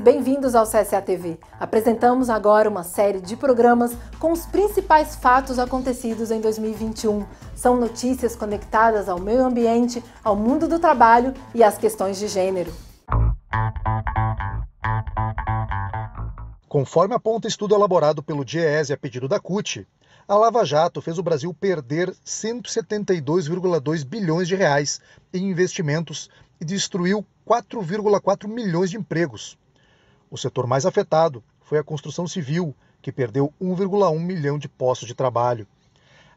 e bem-vindos ao CSA TV. Apresentamos agora uma série de programas com os principais fatos acontecidos em 2021. São notícias conectadas ao meio ambiente, ao mundo do trabalho e às questões de gênero. Conforme aponta estudo elaborado pelo DIEESE a pedido da CUT, a Lava Jato fez o Brasil perder 172,2 bilhões de reais em investimentos e destruiu 4,4 milhões de empregos. O setor mais afetado foi a construção civil, que perdeu 1,1 milhão de postos de trabalho.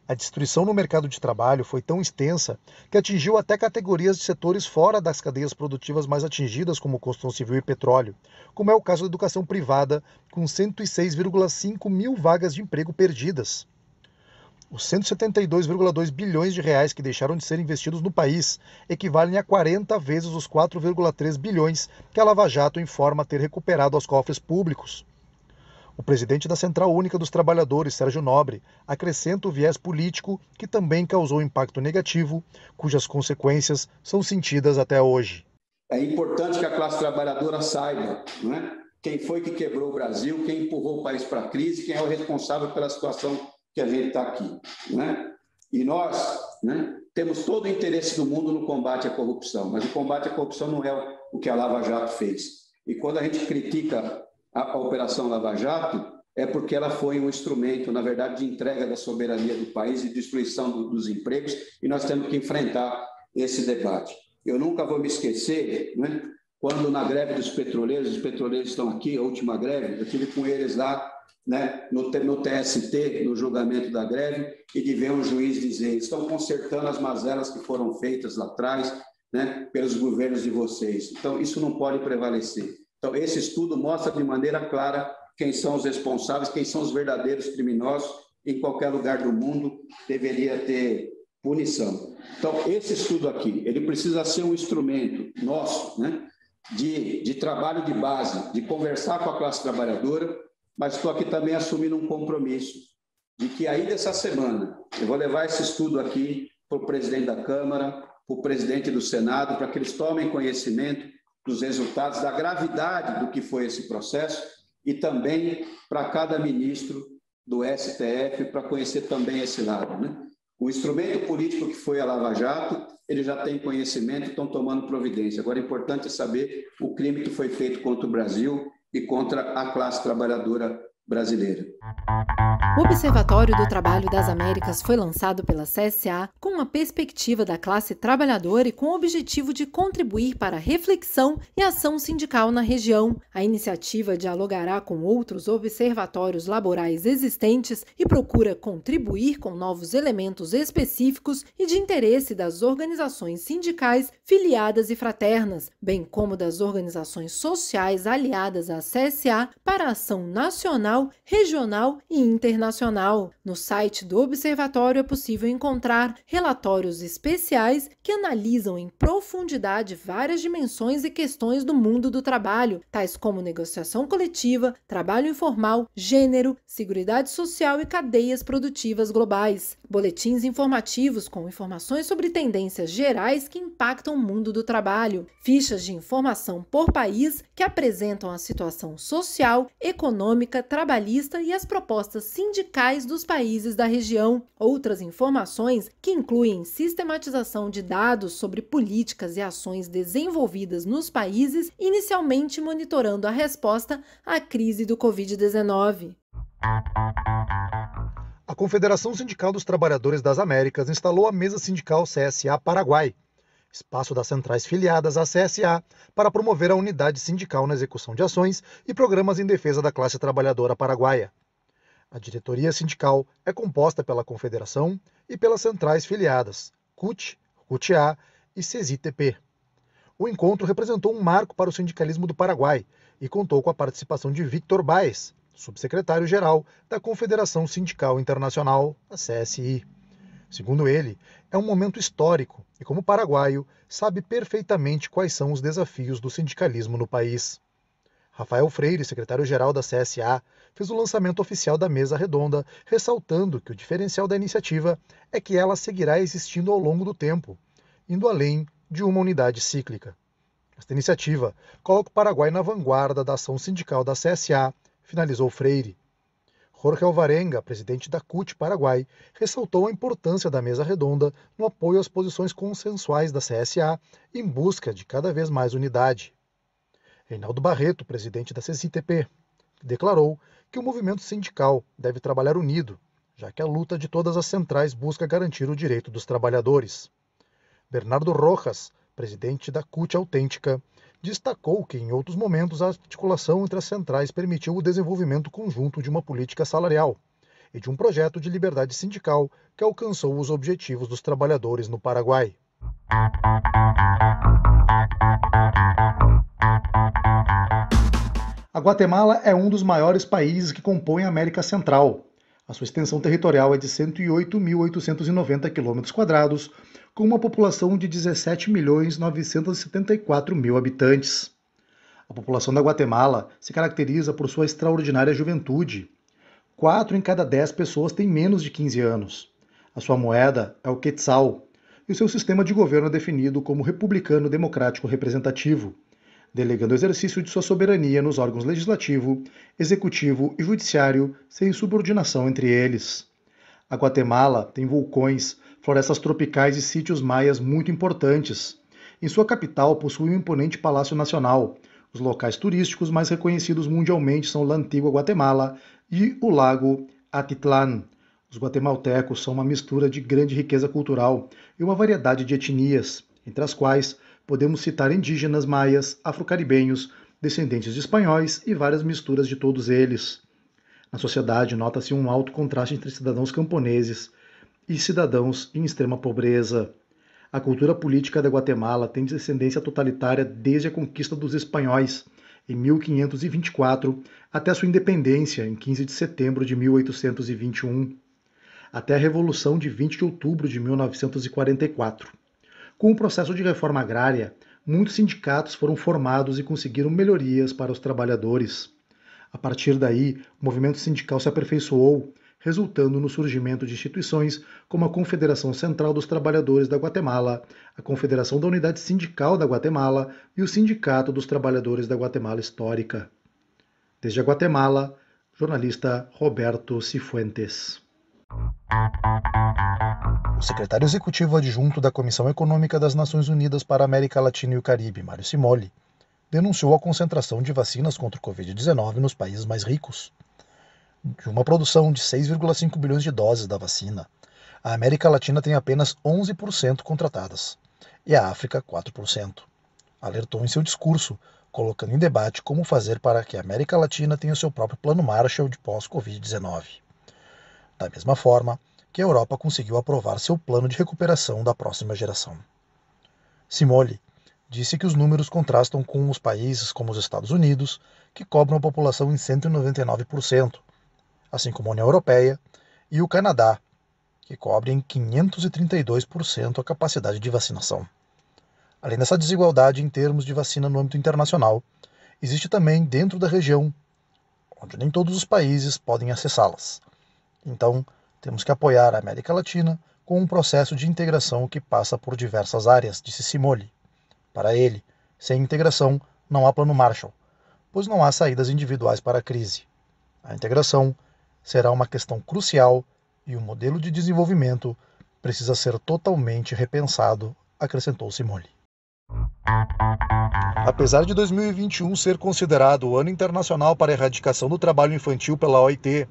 A destruição no mercado de trabalho foi tão extensa que atingiu até categorias de setores fora das cadeias produtivas mais atingidas, como construção civil e petróleo, como é o caso da educação privada, com 106,5 mil vagas de emprego perdidas. Os 172,2 bilhões de reais que deixaram de ser investidos no país equivalem a 40 vezes os 4,3 bilhões que a Lava Jato informa ter recuperado aos cofres públicos. O presidente da Central Única dos Trabalhadores, Sérgio Nobre, acrescenta o viés político que também causou impacto negativo, cujas consequências são sentidas até hoje. É importante que a classe trabalhadora saiba né? quem foi que quebrou o Brasil, quem empurrou o país para a crise, quem é o responsável pela situação que a gente está aqui. Né? E nós né, temos todo o interesse do mundo no combate à corrupção, mas o combate à corrupção não é o que a Lava Jato fez. E quando a gente critica a, a Operação Lava Jato, é porque ela foi um instrumento, na verdade, de entrega da soberania do país e destruição do, dos empregos, e nós temos que enfrentar esse debate. Eu nunca vou me esquecer, né, quando na greve dos petroleiros, os petroleiros estão aqui, a última greve, eu tive com eles lá né, no, no TST, no julgamento da greve, e de ver um juiz dizer: estão consertando as mazelas que foram feitas lá atrás né, pelos governos de vocês. Então, isso não pode prevalecer. Então, esse estudo mostra de maneira clara quem são os responsáveis, quem são os verdadeiros criminosos. Em qualquer lugar do mundo deveria ter punição. Então, esse estudo aqui, ele precisa ser um instrumento nosso, né, de, de trabalho de base, de conversar com a classe trabalhadora, mas estou aqui também assumindo um compromisso de que ainda essa semana eu vou levar esse estudo aqui para o presidente da Câmara, para o presidente do Senado, para que eles tomem conhecimento dos resultados, da gravidade do que foi esse processo e também para cada ministro do STF, para conhecer também esse lado. Né? O instrumento político que foi a Lava Jato, eles já têm conhecimento, estão tomando providência. Agora, é importante saber o crime que foi feito contra o Brasil e contra a classe trabalhadora brasileira. O Observatório do Trabalho das Américas foi lançado pela CSA com a perspectiva da classe trabalhadora e com o objetivo de contribuir para a reflexão e ação sindical na região. A iniciativa dialogará com outros observatórios laborais existentes e procura contribuir com novos elementos específicos e de interesse das organizações sindicais filiadas e fraternas, bem como das organizações sociais aliadas à CSA para a ação nacional nacional, regional e internacional. No site do Observatório é possível encontrar relatórios especiais que analisam em profundidade várias dimensões e questões do mundo do trabalho, tais como negociação coletiva, trabalho informal, gênero, seguridade social e cadeias produtivas globais. Boletins informativos com informações sobre tendências gerais que impactam o mundo do trabalho, fichas de informação por país que apresentam a situação social, econômica, trabalhista trabalhista e as propostas sindicais dos países da região. Outras informações, que incluem sistematização de dados sobre políticas e ações desenvolvidas nos países, inicialmente monitorando a resposta à crise do Covid-19. A Confederação Sindical dos Trabalhadores das Américas instalou a Mesa Sindical CSA Paraguai espaço das centrais filiadas à CSA, para promover a unidade sindical na execução de ações e programas em defesa da classe trabalhadora paraguaia. A diretoria sindical é composta pela Confederação e pelas centrais filiadas CUT, CUTA e CESITP. O encontro representou um marco para o sindicalismo do Paraguai e contou com a participação de Victor Baez, subsecretário-geral da Confederação Sindical Internacional, a CSI. Segundo ele, é um momento histórico e, como paraguaio, sabe perfeitamente quais são os desafios do sindicalismo no país. Rafael Freire, secretário-geral da CSA, fez o lançamento oficial da mesa redonda, ressaltando que o diferencial da iniciativa é que ela seguirá existindo ao longo do tempo, indo além de uma unidade cíclica. Esta iniciativa coloca o Paraguai na vanguarda da ação sindical da CSA, finalizou Freire. Jorge Alvarenga, presidente da CUT Paraguai, ressaltou a importância da mesa redonda no apoio às posições consensuais da CSA em busca de cada vez mais unidade. Reinaldo Barreto, presidente da CCTP, declarou que o movimento sindical deve trabalhar unido, já que a luta de todas as centrais busca garantir o direito dos trabalhadores. Bernardo Rojas, presidente da CUT Autêntica, destacou que, em outros momentos, a articulação entre as centrais permitiu o desenvolvimento conjunto de uma política salarial e de um projeto de liberdade sindical que alcançou os objetivos dos trabalhadores no Paraguai. A Guatemala é um dos maiores países que compõem a América Central. A sua extensão territorial é de 108.890 km, com uma população de 17 milhões 974 mil habitantes. A população da Guatemala se caracteriza por sua extraordinária juventude. Quatro em cada dez pessoas têm menos de 15 anos. A sua moeda é o quetzal, e o seu sistema de governo é definido como republicano democrático representativo, delegando o exercício de sua soberania nos órgãos legislativo, executivo e judiciário, sem subordinação entre eles. A Guatemala tem vulcões florestas tropicais e sítios maias muito importantes. Em sua capital possui um imponente palácio nacional. Os locais turísticos mais reconhecidos mundialmente são La Antigua Guatemala e o Lago Atitlán. Os guatemaltecos são uma mistura de grande riqueza cultural e uma variedade de etnias, entre as quais podemos citar indígenas maias, afrocaribenhos, descendentes de espanhóis e várias misturas de todos eles. Na sociedade nota-se um alto contraste entre cidadãos camponeses e cidadãos em extrema pobreza. A cultura política da Guatemala tem descendência totalitária desde a conquista dos espanhóis, em 1524, até sua independência, em 15 de setembro de 1821, até a Revolução de 20 de outubro de 1944. Com o processo de reforma agrária, muitos sindicatos foram formados e conseguiram melhorias para os trabalhadores. A partir daí, o movimento sindical se aperfeiçoou, resultando no surgimento de instituições como a Confederação Central dos Trabalhadores da Guatemala, a Confederação da Unidade Sindical da Guatemala e o Sindicato dos Trabalhadores da Guatemala Histórica. Desde a Guatemala, jornalista Roberto Cifuentes. O secretário executivo adjunto da Comissão Econômica das Nações Unidas para a América Latina e o Caribe, Mário Simoli, denunciou a concentração de vacinas contra o Covid-19 nos países mais ricos de uma produção de 6,5 bilhões de doses da vacina, a América Latina tem apenas 11% contratadas e a África 4%. Alertou em seu discurso, colocando em debate como fazer para que a América Latina tenha o seu próprio plano Marshall de pós-Covid-19. Da mesma forma que a Europa conseguiu aprovar seu plano de recuperação da próxima geração. Simoli disse que os números contrastam com os países como os Estados Unidos, que cobram a população em 199%, assim como a União Europeia e o Canadá, que cobrem 532% a capacidade de vacinação. Além dessa desigualdade em termos de vacina no âmbito internacional, existe também dentro da região, onde nem todos os países podem acessá-las. Então, temos que apoiar a América Latina com um processo de integração que passa por diversas áreas, disse Simoli. Para ele, sem integração não há plano Marshall, pois não há saídas individuais para a crise. A integração será uma questão crucial e o modelo de desenvolvimento precisa ser totalmente repensado, acrescentou Simone. Apesar de 2021 ser considerado o Ano Internacional para a Erradicação do Trabalho Infantil pela OIT,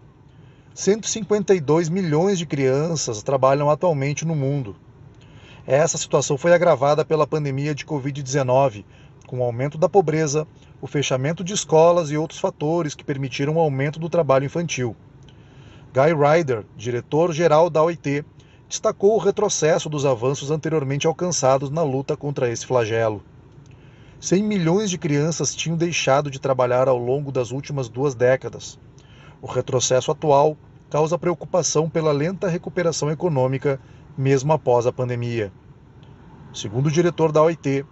152 milhões de crianças trabalham atualmente no mundo. Essa situação foi agravada pela pandemia de Covid-19, com o aumento da pobreza, o fechamento de escolas e outros fatores que permitiram o aumento do trabalho infantil. Guy Ryder, diretor-geral da OIT, destacou o retrocesso dos avanços anteriormente alcançados na luta contra esse flagelo. 100 milhões de crianças tinham deixado de trabalhar ao longo das últimas duas décadas. O retrocesso atual causa preocupação pela lenta recuperação econômica, mesmo após a pandemia. Segundo o diretor da OIT,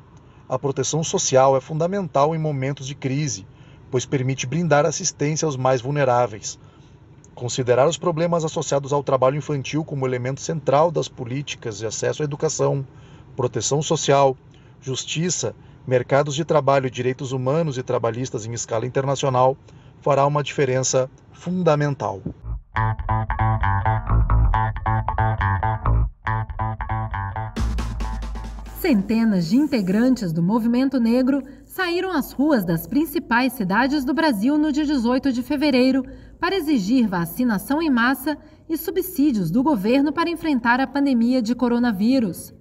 a proteção social é fundamental em momentos de crise, pois permite brindar assistência aos mais vulneráveis considerar os problemas associados ao trabalho infantil como elemento central das políticas de acesso à educação, proteção social, justiça, mercados de trabalho, direitos humanos e trabalhistas em escala internacional fará uma diferença fundamental. Centenas de integrantes do movimento negro saíram às ruas das principais cidades do Brasil no dia 18 de fevereiro para exigir vacinação em massa e subsídios do governo para enfrentar a pandemia de coronavírus.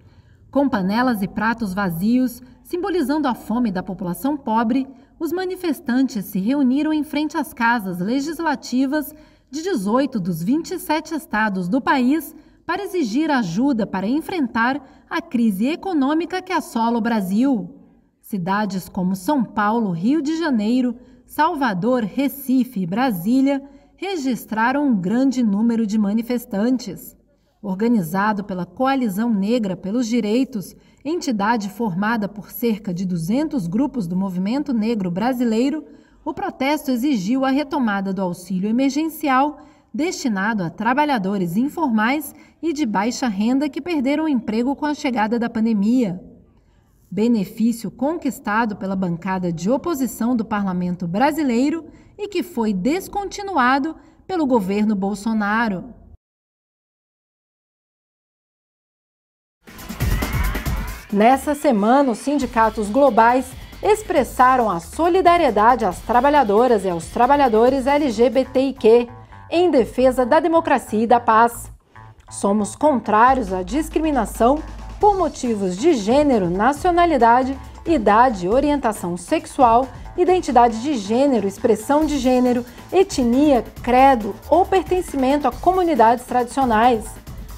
Com panelas e pratos vazios, simbolizando a fome da população pobre, os manifestantes se reuniram em frente às casas legislativas de 18 dos 27 estados do país para exigir ajuda para enfrentar a crise econômica que assola o Brasil. Cidades como São Paulo, Rio de Janeiro, Salvador, Recife e Brasília registraram um grande número de manifestantes. Organizado pela Coalizão Negra pelos Direitos, entidade formada por cerca de 200 grupos do movimento negro brasileiro, o protesto exigiu a retomada do auxílio emergencial destinado a trabalhadores informais e de baixa renda que perderam o emprego com a chegada da pandemia benefício conquistado pela bancada de oposição do parlamento brasileiro e que foi descontinuado pelo governo Bolsonaro. Nessa semana, os sindicatos globais expressaram a solidariedade às trabalhadoras e aos trabalhadores LGBTIQ em defesa da democracia e da paz. Somos contrários à discriminação por motivos de gênero, nacionalidade, idade, orientação sexual, identidade de gênero, expressão de gênero, etnia, credo ou pertencimento a comunidades tradicionais,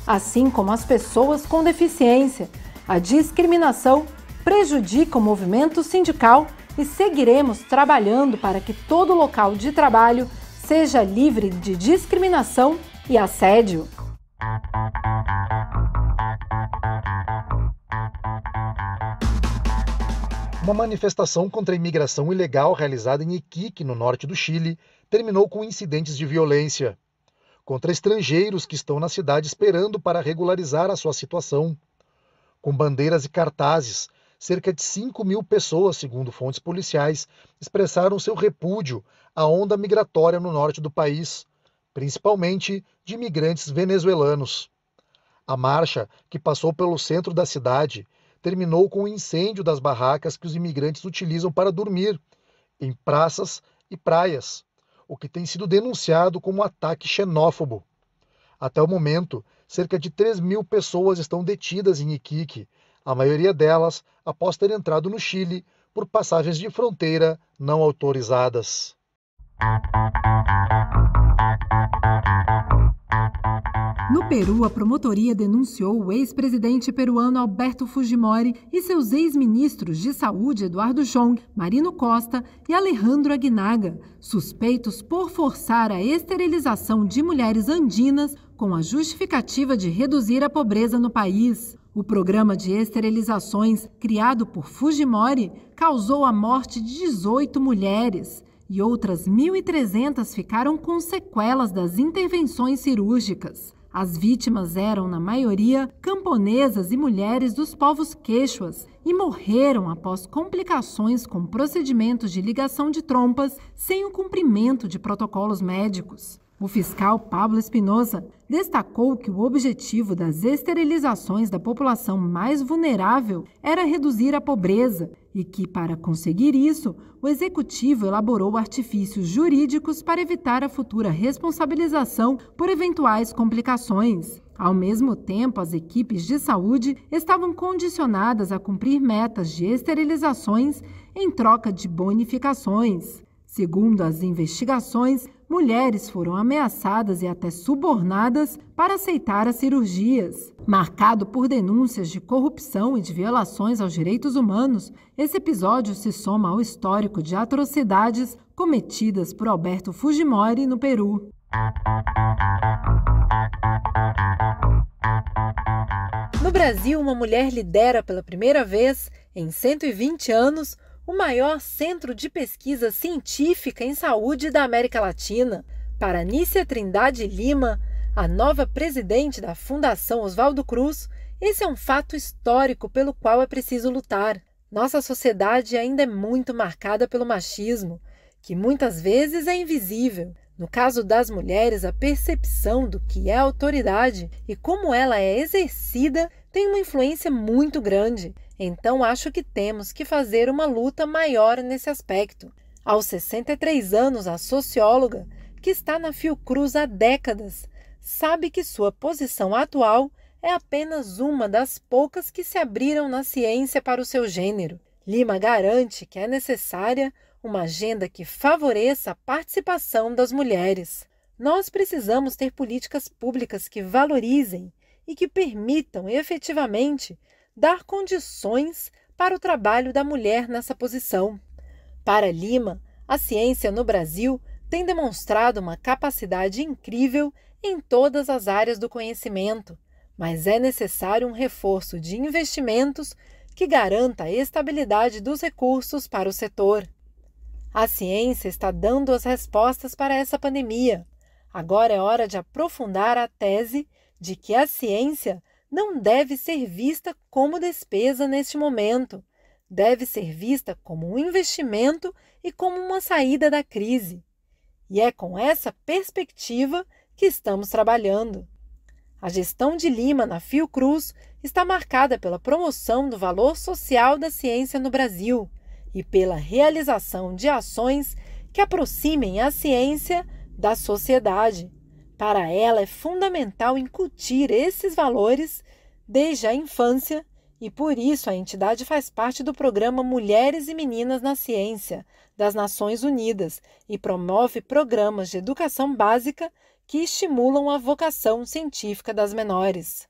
assim como as pessoas com deficiência. A discriminação prejudica o movimento sindical e seguiremos trabalhando para que todo local de trabalho seja livre de discriminação e assédio. Uma manifestação contra a imigração ilegal realizada em Iquique, no norte do Chile, terminou com incidentes de violência contra estrangeiros que estão na cidade esperando para regularizar a sua situação. Com bandeiras e cartazes, cerca de 5 mil pessoas, segundo fontes policiais, expressaram seu repúdio à onda migratória no norte do país, principalmente de imigrantes venezuelanos. A marcha, que passou pelo centro da cidade, terminou com o incêndio das barracas que os imigrantes utilizam para dormir em praças e praias, o que tem sido denunciado como ataque xenófobo. Até o momento, cerca de 3 mil pessoas estão detidas em Iquique, a maioria delas após ter entrado no Chile por passagens de fronteira não autorizadas. No Peru, a promotoria denunciou o ex-presidente peruano Alberto Fujimori e seus ex-ministros de saúde Eduardo Chong, Marino Costa e Alejandro Aguinaga, suspeitos por forçar a esterilização de mulheres andinas com a justificativa de reduzir a pobreza no país. O programa de esterilizações, criado por Fujimori, causou a morte de 18 mulheres e outras 1.300 ficaram com sequelas das intervenções cirúrgicas. As vítimas eram, na maioria, camponesas e mulheres dos povos queixuas e morreram após complicações com procedimentos de ligação de trompas sem o cumprimento de protocolos médicos. O fiscal Pablo Espinosa destacou que o objetivo das esterilizações da população mais vulnerável era reduzir a pobreza e que, para conseguir isso, o executivo elaborou artifícios jurídicos para evitar a futura responsabilização por eventuais complicações. Ao mesmo tempo, as equipes de saúde estavam condicionadas a cumprir metas de esterilizações em troca de bonificações. Segundo as investigações, mulheres foram ameaçadas e até subornadas para aceitar as cirurgias. Marcado por denúncias de corrupção e de violações aos direitos humanos, esse episódio se soma ao histórico de atrocidades cometidas por Alberto Fujimori no Peru. No Brasil, uma mulher lidera pela primeira vez, em 120 anos, o maior centro de pesquisa científica em saúde da América Latina. Para Nícia Trindade Lima, a nova presidente da Fundação Oswaldo Cruz, esse é um fato histórico pelo qual é preciso lutar. Nossa sociedade ainda é muito marcada pelo machismo, que muitas vezes é invisível. No caso das mulheres, a percepção do que é autoridade e como ela é exercida tem uma influência muito grande. Então acho que temos que fazer uma luta maior nesse aspecto. Aos 63 anos, a socióloga, que está na Fiocruz há décadas, sabe que sua posição atual é apenas uma das poucas que se abriram na ciência para o seu gênero. Lima garante que é necessária uma agenda que favoreça a participação das mulheres. Nós precisamos ter políticas públicas que valorizem e que permitam efetivamente dar condições para o trabalho da mulher nessa posição. Para Lima, a ciência no Brasil tem demonstrado uma capacidade incrível em todas as áreas do conhecimento, mas é necessário um reforço de investimentos que garanta a estabilidade dos recursos para o setor. A ciência está dando as respostas para essa pandemia. Agora é hora de aprofundar a tese de que a ciência não deve ser vista como despesa neste momento, deve ser vista como um investimento e como uma saída da crise. E é com essa perspectiva que estamos trabalhando. A gestão de Lima na Fiocruz está marcada pela promoção do valor social da ciência no Brasil e pela realização de ações que aproximem a ciência da sociedade para ela é fundamental incutir esses valores desde a infância e por isso a entidade faz parte do programa Mulheres e Meninas na Ciência das Nações Unidas e promove programas de educação básica que estimulam a vocação científica das menores.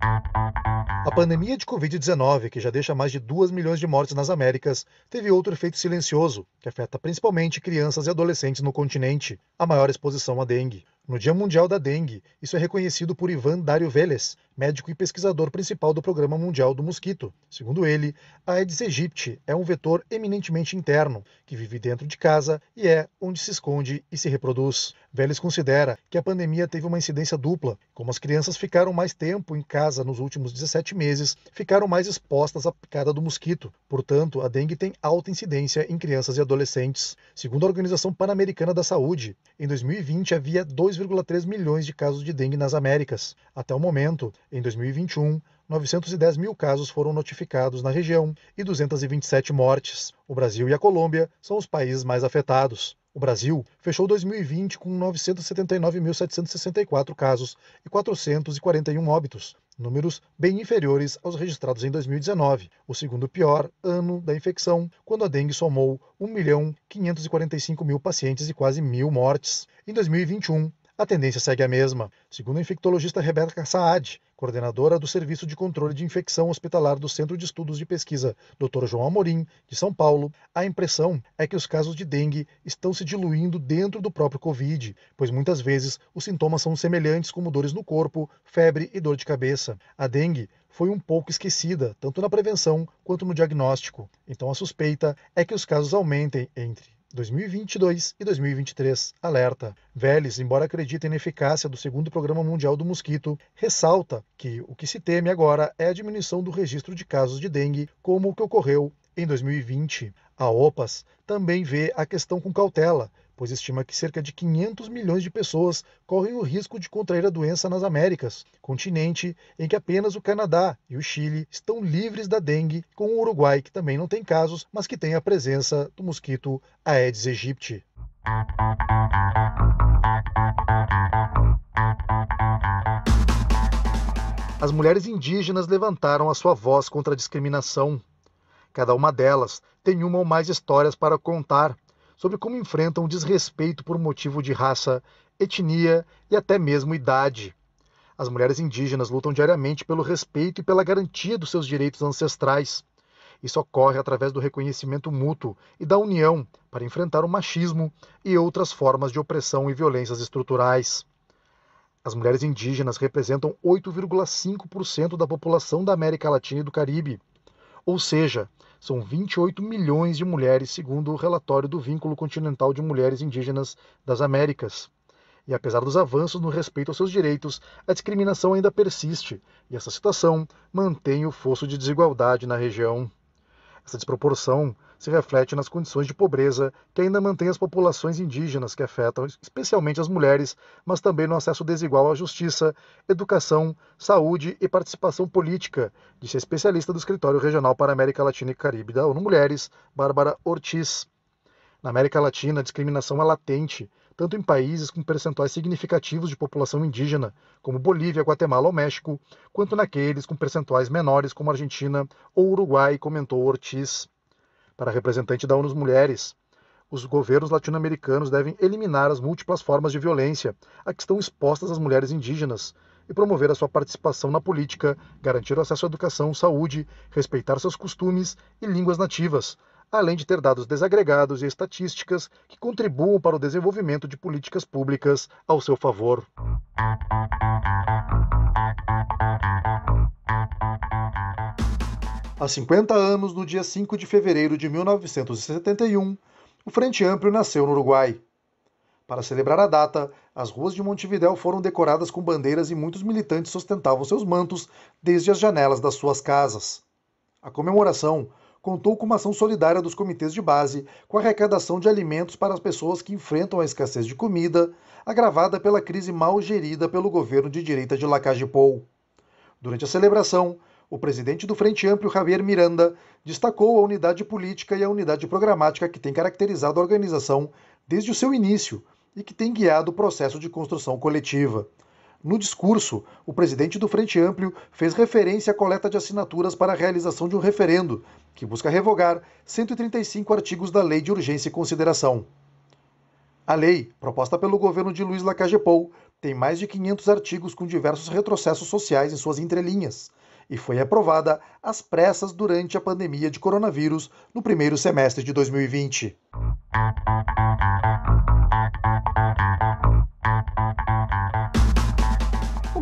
A pandemia de Covid-19, que já deixa mais de 2 milhões de mortes nas Américas, teve outro efeito silencioso, que afeta principalmente crianças e adolescentes no continente, a maior exposição à dengue no Dia Mundial da Dengue. Isso é reconhecido por Ivan Dario Vélez, médico e pesquisador principal do Programa Mundial do Mosquito. Segundo ele, a Aedes aegypti é um vetor eminentemente interno, que vive dentro de casa e é onde se esconde e se reproduz. Vélez considera que a pandemia teve uma incidência dupla. Como as crianças ficaram mais tempo em casa nos últimos 17 meses, ficaram mais expostas à picada do mosquito. Portanto, a dengue tem alta incidência em crianças e adolescentes. Segundo a Organização Pan-Americana da Saúde, em 2020 havia 2,3 milhões de casos de dengue nas Américas. Até o momento, em 2021, 910 mil casos foram notificados na região e 227 mortes. O Brasil e a Colômbia são os países mais afetados. O Brasil fechou 2020 com 979.764 casos e 441 óbitos, números bem inferiores aos registrados em 2019, o segundo pior ano da infecção, quando a dengue somou 1.545.000 pacientes e quase mil mortes. Em 2021, a tendência segue a mesma, segundo a infectologista Rebeca Saad, coordenadora do Serviço de Controle de Infecção Hospitalar do Centro de Estudos de Pesquisa Dr. João Amorim, de São Paulo. A impressão é que os casos de dengue estão se diluindo dentro do próprio Covid, pois muitas vezes os sintomas são semelhantes como dores no corpo, febre e dor de cabeça. A dengue foi um pouco esquecida, tanto na prevenção quanto no diagnóstico. Então a suspeita é que os casos aumentem entre 2022 e 2023, alerta. Vélez, embora acredite na eficácia do segundo Programa Mundial do Mosquito, ressalta que o que se teme agora é a diminuição do registro de casos de dengue, como o que ocorreu em 2020. A OPAS também vê a questão com cautela, pois estima que cerca de 500 milhões de pessoas correm o risco de contrair a doença nas Américas, continente em que apenas o Canadá e o Chile estão livres da dengue, com o Uruguai, que também não tem casos, mas que tem a presença do mosquito Aedes aegypti. As mulheres indígenas levantaram a sua voz contra a discriminação. Cada uma delas tem uma ou mais histórias para contar sobre como enfrentam o desrespeito por motivo de raça, etnia e até mesmo idade. As mulheres indígenas lutam diariamente pelo respeito e pela garantia dos seus direitos ancestrais. Isso ocorre através do reconhecimento mútuo e da união para enfrentar o machismo e outras formas de opressão e violências estruturais. As mulheres indígenas representam 8,5% da população da América Latina e do Caribe. Ou seja, são 28 milhões de mulheres, segundo o relatório do Vínculo Continental de Mulheres Indígenas das Américas. E apesar dos avanços no respeito aos seus direitos, a discriminação ainda persiste, e essa situação mantém o fosso de desigualdade na região. Essa desproporção se reflete nas condições de pobreza que ainda mantém as populações indígenas, que afetam especialmente as mulheres, mas também no acesso desigual à justiça, educação, saúde e participação política, disse a especialista do Escritório Regional para a América Latina e Caribe da ONU Mulheres, Bárbara Ortiz. Na América Latina, a discriminação é latente tanto em países com percentuais significativos de população indígena, como Bolívia, Guatemala ou México, quanto naqueles com percentuais menores, como Argentina ou Uruguai, comentou Ortiz. Para a representante da ONU Mulheres, os governos latino-americanos devem eliminar as múltiplas formas de violência a que estão expostas as mulheres indígenas e promover a sua participação na política, garantir o acesso à educação, saúde, respeitar seus costumes e línguas nativas, além de ter dados desagregados e estatísticas que contribuam para o desenvolvimento de políticas públicas ao seu favor. Há 50 anos, no dia 5 de fevereiro de 1971, o Frente Amplio nasceu no Uruguai. Para celebrar a data, as ruas de Montevidéu foram decoradas com bandeiras e muitos militantes sustentavam seus mantos desde as janelas das suas casas. A comemoração contou com uma ação solidária dos comitês de base, com arrecadação de alimentos para as pessoas que enfrentam a escassez de comida, agravada pela crise mal gerida pelo governo de direita de Lacagepou. Durante a celebração, o presidente do Frente Amplio, Javier Miranda, destacou a unidade política e a unidade programática que tem caracterizado a organização desde o seu início e que tem guiado o processo de construção coletiva. No discurso, o presidente do Frente Amplio fez referência à coleta de assinaturas para a realização de um referendo, que busca revogar 135 artigos da Lei de Urgência e Consideração. A lei, proposta pelo governo de Luiz Lacagepou, tem mais de 500 artigos com diversos retrocessos sociais em suas entrelinhas e foi aprovada às pressas durante a pandemia de coronavírus no primeiro semestre de 2020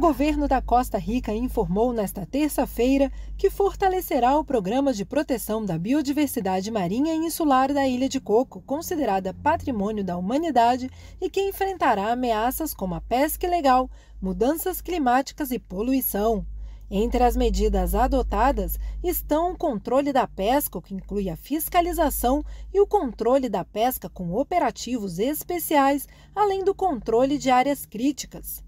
governo da Costa Rica informou nesta terça-feira que fortalecerá o programa de proteção da biodiversidade marinha e insular da Ilha de Coco, considerada patrimônio da humanidade e que enfrentará ameaças como a pesca ilegal, mudanças climáticas e poluição. Entre as medidas adotadas estão o controle da pesca, que inclui a fiscalização e o controle da pesca com operativos especiais, além do controle de áreas críticas.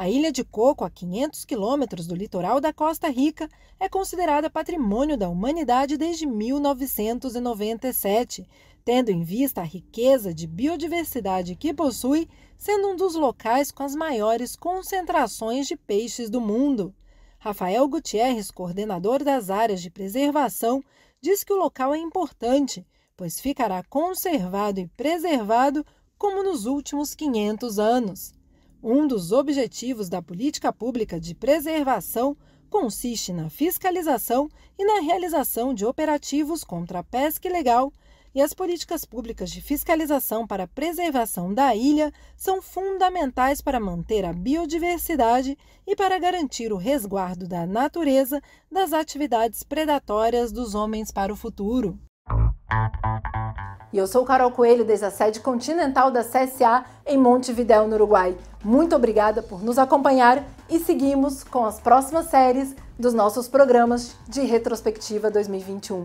A Ilha de Coco, a 500 quilômetros do litoral da Costa Rica, é considerada patrimônio da humanidade desde 1997, tendo em vista a riqueza de biodiversidade que possui, sendo um dos locais com as maiores concentrações de peixes do mundo. Rafael Gutierrez, coordenador das áreas de preservação, diz que o local é importante, pois ficará conservado e preservado como nos últimos 500 anos. Um dos objetivos da política pública de preservação consiste na fiscalização e na realização de operativos contra a pesca ilegal, e as políticas públicas de fiscalização para a preservação da ilha são fundamentais para manter a biodiversidade e para garantir o resguardo da natureza das atividades predatórias dos homens para o futuro. E eu sou Carol Coelho, desde a sede continental da CSA em Montevidéu, no Uruguai. Muito obrigada por nos acompanhar e seguimos com as próximas séries dos nossos programas de Retrospectiva 2021.